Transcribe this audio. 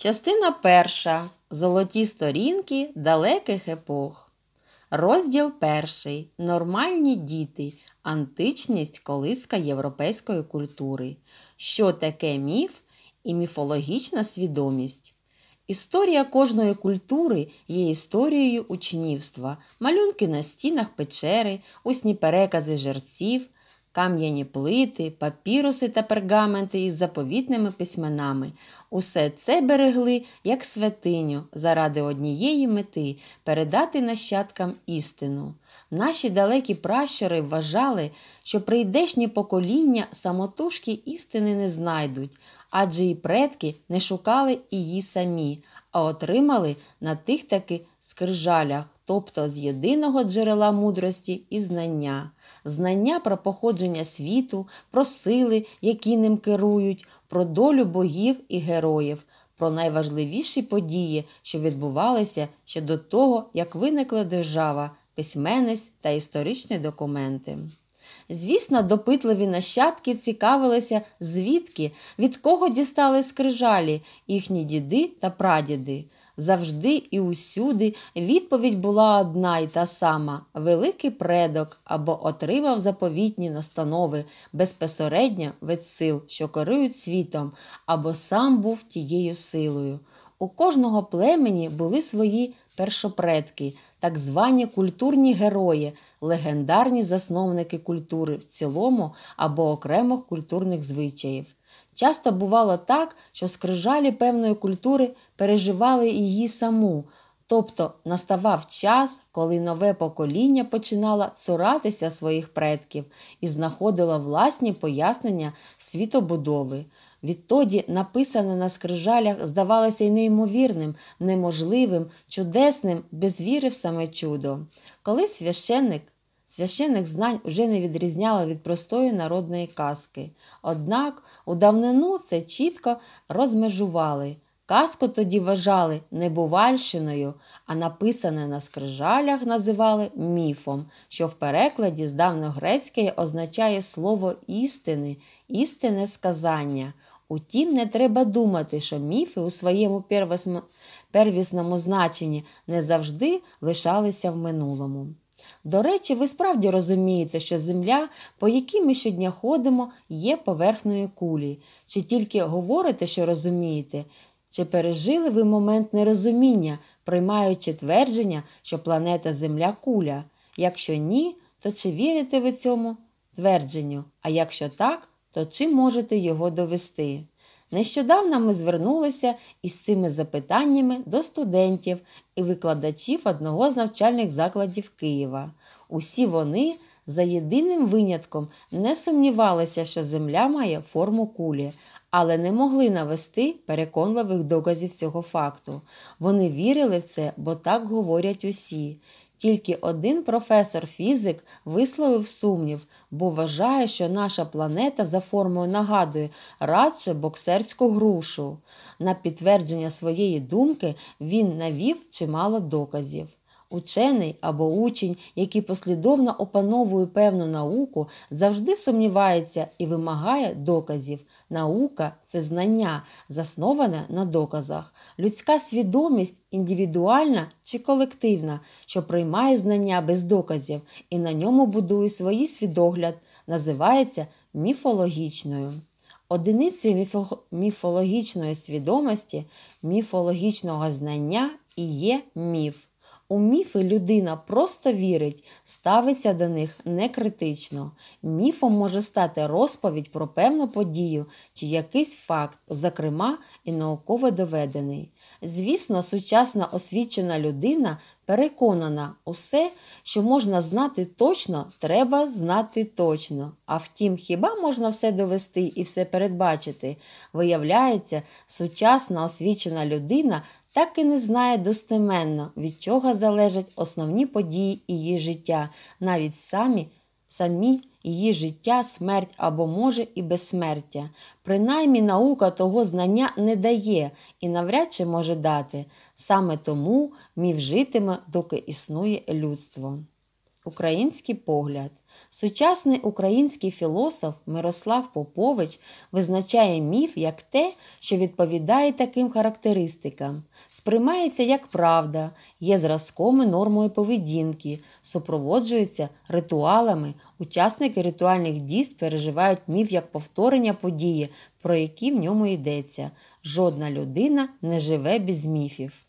Частина перша. Золоті сторінки далеких епох. Розділ перший. Нормальні діти. Античність колиска європейської культури. Що таке міф і міфологічна свідомість? Історія кожної культури є історією учнівства, малюнки на стінах печери, усні перекази жерців, кам'яні плити, папіруси та пергаменти із заповітними письменами. Усе це берегли як святиню заради однієї мети передати нащадкам істину. Наші далекі пращури вважали, що прийдешні покоління самотужки істини не знайдуть, адже і предки не шукали її самі, а отримали на тих таки скрижалях, тобто з єдиного джерела мудрості і знання, знання про походження світу, про сили, які ним керують, про долю богів і героїв, про найважливіші події, що відбувалися ще до того, як виникла держава, письменність та історичні документи. Звісно, допитливі нащадки цікавилися, звідки, від кого дістали скрижалі їхні діди та прадіди. Завжди і усюди відповідь була одна й та сама: великий предок або отримав заповітні настанови безпосередньо від сил, що керують світом, або сам був тією силою. У кожного племені були свої першопредки, так звані культурні герої, легендарні засновники культури в цілому або окремих культурних звичаїв. Часто бувало так, що скрижалі певної культури переживали її саму. Тобто наставав час, коли нове покоління починало цуратися своїх предків і знаходило власні пояснення світобудови. Відтоді написане на скрижалях здавалося й неймовірним, неможливим, чудесним, без віри в саме чудо. Коли священник священник знань уже не відрізняло від простої народної казки. Однак у давнину це чітко розмежували. Казку тоді вважали небувальщиною, а написане на скрижалях називали міфом, що в перекладі з давньогрецької означає слово істини, істинне сказання. Утім, не треба думати, що міфи у своєму первісному значенні не завжди лишалися в минулому. До речі, ви справді розумієте, що земля, по якій ми щодня ходимо, є поверхнею кулі, чи тільки говорите, що розумієте, чи пережили ви момент нерозуміння, приймаючи твердження, що планета Земля куля? Якщо ні, то чи вірите ви цьому твердженню? А якщо так, то чи можете його довести? Нещодавно ми звернулися із цими запитаннями до студентів і викладачів одного з навчальних закладів Києва. Усі вони за єдиним винятком не сумнівалися, що земля має форму кулі, але не могли навести переконливих доказів цього факту. Вони вірили в це, бо так говорять усі. Тільки один професор фізик висловив сумнів, бо вважає, що наша планета за формою нагадує радше боксерську грушу. На підтвердження своєї думки він навів чимало доказів. Учений або учень, який послідовно опановує певну науку, завжди сумнівається і вимагає доказів. Наука це знання, засноване на доказах, людська свідомість індивідуальна чи колективна, що приймає знання без доказів і на ньому будує свій свідогляд, називається міфологічною. Одиницею міфо міфологічної свідомості, міфологічного знання і є міф. У міфи людина просто вірить, ставиться до них некритично. Міфом може стати розповідь про певну подію чи якийсь факт, зокрема і науково доведений. Звісно, сучасна освічена людина переконана, усе, що можна знати точно, треба знати точно. А втім, хіба можна все довести і все передбачити? Виявляється, сучасна освічена людина так і не знає достеменно, від чого залежать основні події її життя, навіть самі самі її життя, смерть або, може, і безсмертя. Принаймні наука того знання не дає і навряд чи може дати. Саме тому міф житиме, доки існує людство. Український погляд. Сучасний український філософ Мирослав Попович визначає міф як те, що відповідає таким характеристикам, сприймається як правда, є зразком і нормою поведінки, супроводжується ритуалами. Учасники ритуальних дійств переживають міф як повторення події, про які в ньому йдеться. Жодна людина не живе без міфів.